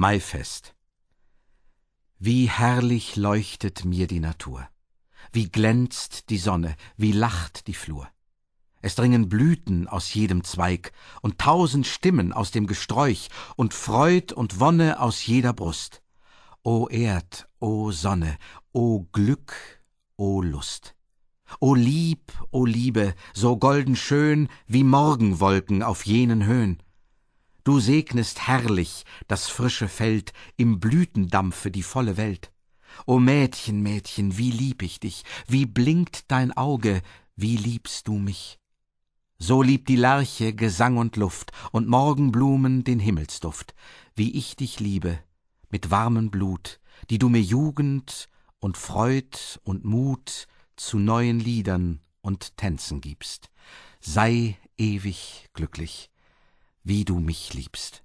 Maifest. Wie herrlich leuchtet mir die Natur, wie glänzt die Sonne, wie lacht die Flur. Es dringen Blüten aus jedem Zweig und tausend Stimmen aus dem Gesträuch und Freud und Wonne aus jeder Brust. O Erd, o Sonne, o Glück, o Lust. O Lieb, o Liebe, so golden schön wie Morgenwolken auf jenen Höhen. Du segnest herrlich das frische Feld, im Blütendampfe die volle Welt. O Mädchen, Mädchen, wie lieb ich dich, wie blinkt dein Auge, wie liebst du mich. So liebt die Lerche Gesang und Luft und Morgenblumen den Himmelsduft, wie ich dich liebe, mit warmem Blut, die du mir Jugend und Freud und Mut zu neuen Liedern und Tänzen gibst. Sei ewig glücklich wie du mich liebst.